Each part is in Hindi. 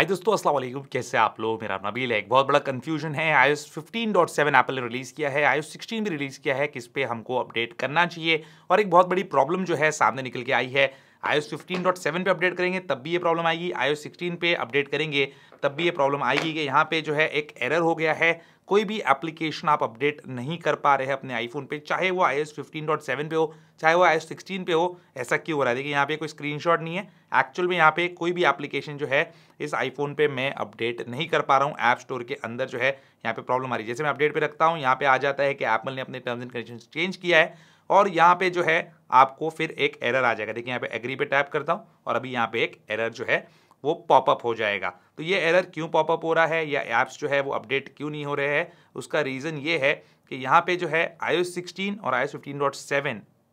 हाय दोस्तों अस्सलाम वालेकुम कैसे आप लोग मेरा नबील है एक बहुत बड़ा कंफ्यूजन है iOS fifteen dot seven Apple ने रिलीज़ किया है आई एस सिक्सटीन भी रिलीज़ किया है किस पे हमको अपडेट करना चाहिए और एक बहुत बड़ी प्रॉब्लम जो है सामने निकल के आई है आई फिफ्टीन डॉट सेवन पर अपडेट करेंगे तब भी ये प्रॉब्लम आएगी आई सिक्सटीन पे अपडेट करेंगे तब भी ये प्रॉब्लम आएगी कि यहाँ पे जो है एक एरर हो गया है कोई भी एप्लीकेशन आप अपडेट नहीं कर पा रहे हैं अपने आईफोन पे चाहे वो iOS fifteen dot seven पे हो चाहे वो आई एस सिक्सटीन पे हो ऐसा क्यों हो रहा है देखिए यहाँ पे कोई स्क्रीनशॉट नहीं है एक्चुअल में यहाँ पे कोई भी एप्लीकेशन जो है इस आईफोन पे मैं अपडेट नहीं कर पा रहा हूँ ऐप स्टोर के अंदर जो है यहाँ पे प्रॉब्लम आ रही है जैसे मैं अपडेट पर रखता हूँ यहाँ पे आ जाता है कि एप्पल ने अपने टर्म्स एंड कंडीशन चेंज किया है और यहाँ पे जो है आपको फिर एक एरर आ जाएगा देखिए यहाँ पे एग्री पे टैप करता हूँ और अभी यहाँ पे एक एरर जो है वो पॉपअप हो जाएगा तो ये एरर क्यों पॉपअप हो रहा है या ऐप्स जो है वो अपडेट क्यों नहीं हो रहे हैं उसका रीज़न ये है कि यहाँ पे जो है आई ओ और आई ओ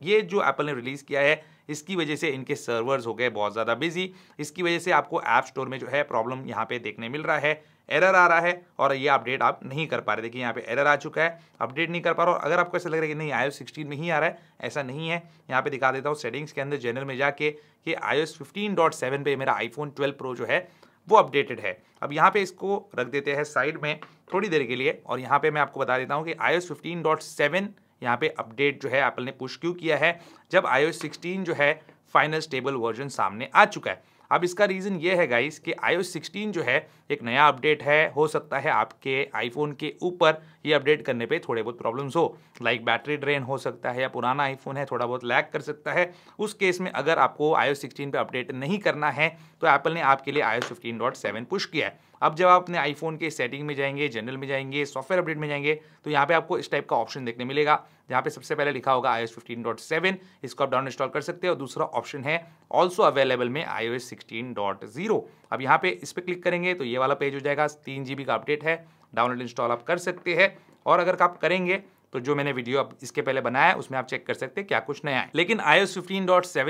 ये जो एप्पल ने रिलीज़ किया है इसकी वजह से इनके सर्वर्स हो गए बहुत ज़्यादा बिजी इसकी वजह से आपको ऐप स्टोर में जो है प्रॉब्लम यहाँ पे देखने मिल रहा है एरर आ रहा है और ये अपडेट आप नहीं कर पा रहे देखिए यहाँ पे एरर आ चुका है अपडेट नहीं कर पा रहा और अगर आपको ऐसा लग रहा है कि नहीं आई सिक्सटीन में ही आ रहा है ऐसा नहीं है यहाँ पे दिखा देता हूँ सेटिंग्स के अंदर जनरल में जाके कि iOS fifteen dot seven पे मेरा आईफोन ट्वेल्व प्रो जो है वो अपडेटेड है अब यहाँ पे इसको रख देते हैं साइड में थोड़ी देर के लिए और यहाँ पे मैं आपको बता देता हूँ कि iOS fifteen dot seven यहाँ पे अपडेट जो है एप्पल ने पुश क्यों किया है जब आई ओ जो है फाइनल स्टेबल वर्जन सामने आ चुका है अब इसका रीज़न ये है गाइस कि आई 16 जो है एक नया अपडेट है हो सकता है आपके आईफोन के ऊपर ये अपडेट करने पे थोड़े बहुत प्रॉब्लम्स हो लाइक बैटरी ड्रेन हो सकता है या पुराना आईफोन है थोड़ा बहुत लैग कर सकता है उस केस में अगर आपको आई 16 पे अपडेट नहीं करना है तो एप्पल ने आपके लिए आई 15.7 पुश किया है अब जब आप अपने आईफोन के सेटिंग में जाएंगे जनरल में जाएंगे सॉफ्टवेयर अपडेट में जाएंगे तो यहाँ पर आपको इस टाइप का ऑप्शन देखने मिलेगा जहाँ पे सबसे पहले लिखा होगा iOS fifteen dot seven इसको आप डाउन इंस्टॉल कर सकते हैं और दूसरा ऑप्शन है ऑल्सो अवेलेबल में iOS sixteen dot zero अब यहाँ पे इस पर क्लिक करेंगे तो ये वाला पेज हो जाएगा तीन जी बी का अपडेट है डाउनलोड इंस्टॉल आप कर सकते हैं और अगर आप करेंगे तो जो मैंने वीडियो अब इसके पहले बनाया है उसमें आप चेक कर सकते हैं क्या कुछ नया है लेकिन आई एस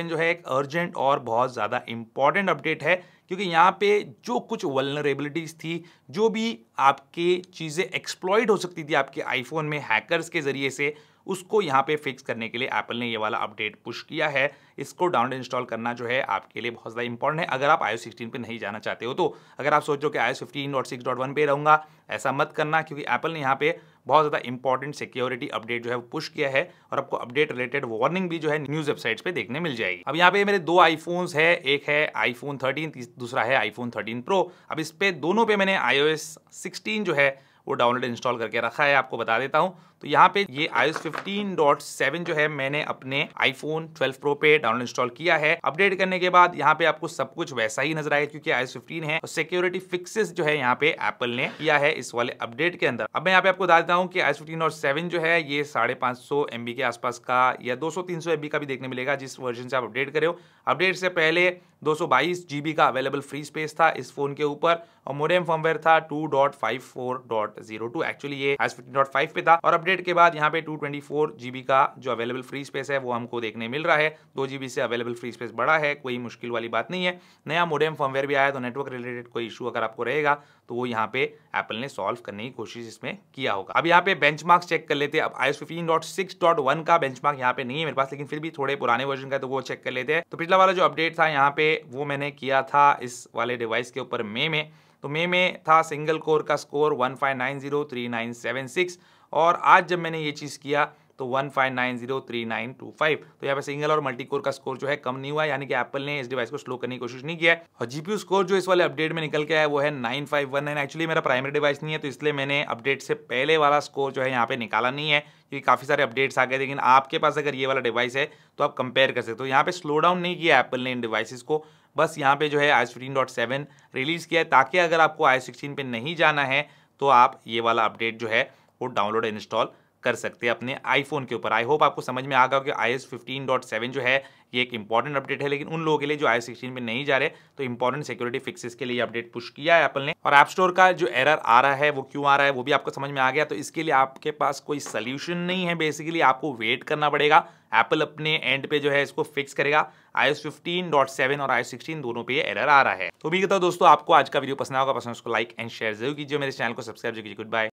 जो है एक अर्जेंट और बहुत ज़्यादा इंपॉर्टेंट अपडेट है क्योंकि यहाँ पे जो कुछ वलनरेबिलिटीज़ थी जो भी आपके चीज़ें एक्सप्लॉयड हो सकती थी आपके आईफोन में हैकर्स के ज़रिए से उसको यहाँ पे फिक्स करने के लिए एप्पल ने ये वाला अपडेट पुश किया है इसको डाउनलोड इंस्टॉल करना जो है आपके लिए बहुत ज़्यादा इंपॉर्टेंट है अगर आप आई सिक्सटीन पर नहीं जाना चाहते हो तो अगर आप सोचो कि I fifteen dot six dot one पर रहूँगा ऐसा मत करना क्योंकि एप्पल ने यहाँ पे बहुत ज़्यादा इंपॉर्टेंट सिक्योरिटी अपडेट जो है वो पुश किया है और आपको अपडेट रिलेटेड वार्निंग भी जो है न्यूज़ वेबसाइट्स पे देखने मिल जाएगी अब यहाँ पे मेरे दो आईफोन्स है एक है आईफोन 13 दूसरा है आईफोन 13 प्रो अब इस पर दोनों पे मैंने आईओएस 16 जो है वो डाउनलोड इंस्टॉल करके रखा है आपको बता देता हूँ तो यहाँ पे ये iOS 15.7 जो है मैंने अपने आईफोन 12 प्रो पे डाउनलोड इंस्टॉल किया है अपडेट करने के बाद यहाँ पे आपको सब कुछ वैसा ही नजर आएगा क्योंकि आई एस है और सिक्योरिटी फिक्सेस जो है यहाँ पे एप्पल ने किया है इस वाले अपडेट के अंदर अब मैं यहाँ पे आपको बता देता हूँ कि आई फिफ्टीन और सेवन जो है ये साढ़े पांच सौ एमबी के आसपास का या दो सौ तीन सौ का भी देखने मिलेगा जिस वर्जन से आप अपडेट करे हो अपडेट से पहले दो सौ बाईस जीबी का अवेलेबल फ्री स्पेस था इस फोन के ऊपर और मोडेम फॉर्मवेयर था two dot five four dot zero two actually ये आई फाइव पे था और अब अपडेट के बाद यहाँ पे टू ट्वेंटी फोर जीबी का जो अवेलेबल फ्री स्पेस है वो हमको देखने मिल रहा है दो जीबी से अवेलेबल फ्री स्पेस बड़ा है कोई मुश्किल वाली बात नहीं है नया मोडेम फर्मवेयर भी आया तो नेटवर्क रिलेटेड कोई इशू अगर आपको रहेगा तो वो यहाँ पे एप्पल ने सॉल्व करने की कोशिश इसमें किया होगा अब यहाँ पे मार्क्स चेक कर लेते हैं अब iOS fifteen dot six dot one का मार्क यहाँ पे नहीं है मेरे पास लेकिन फिर भी थोड़े पुराने वर्जन का तो वो चेक कर लेते हैं तो पिछला वाला जो अपडेट था यहाँ पे वो मैंने किया था इस वाले डिवाइस के ऊपर मे में तो मे में था सिंगल कोर का score one five nine zero three nine seven six और आज जब मैंने ये चीज़ किया तो one five nine zero three nine two five तो यहाँ पे सिंगल और मल्टी कोर का स्कोर जो है कम नहीं हुआ यानी कि एप्पल ने इस डिवाइस को स्लो करने की कोशिश नहीं किया और जीपीयू स्कोर जो इस वाले अपडेट में निकल के आया वो है nine five one nine actually मेरा प्राइमरी डिवाइस नहीं है तो इसलिए मैंने अपडेट से पहले वाला स्कोर जो है यहाँ पे निकाला नहीं है क्योंकि काफ़ी सारे अपडेट्स आ गए लेकिन आपके पास अगर ये वाला डिवाइस है तो आप कंपेयर कर सकते हो यहाँ पे स्लो डाउन नहीं किया एप्पल ने इन डिवाइसिस को बस यहाँ पे जो है I fifteen dot seven release किया है ताकि अगर आपको आई सिक्सटीन पे नहीं जाना है तो आप ये वाला अपडेट जो है वो डाउनलोड इंस्टॉल कर सकते हैं अपने आईफोन के ऊपर आई होप आपको समझ में आ गया कि आई एस फिफ्टीन जो है ये एक इंपॉर्टेंट अपडेट है लेकिन उन लोगों के लिए जो आई सिक्सटीन में नहीं जा रहे तो इंपॉर्टेंट सिक्योरिटी फिक्सेस के लिए अपडेट पुश किया है एप्पल ने और ऐप स्टोर का जो एरर आ रहा है वो क्यों आ रहा है वो भी आपको समझ में आ गया तो इसके लिए आपके पास कोई सोल्यूशन नहीं है बेसिकली आपको वेट करना पड़ेगा एप्पल अपने एंड पे जो है इसको फिक्स करेगा iOS fifteen dot seven और आई सिक्सटीन दोनों पे एरर आ रहा है तो भी कहता हूँ दोस्तों आपको आज का वीडियो पसंद होगा पसंद उसको लाइक एंड शेयर जरूर कीजिए मेरे चैनल को सब्सक्राइब जरूर कीजिए गुड बाय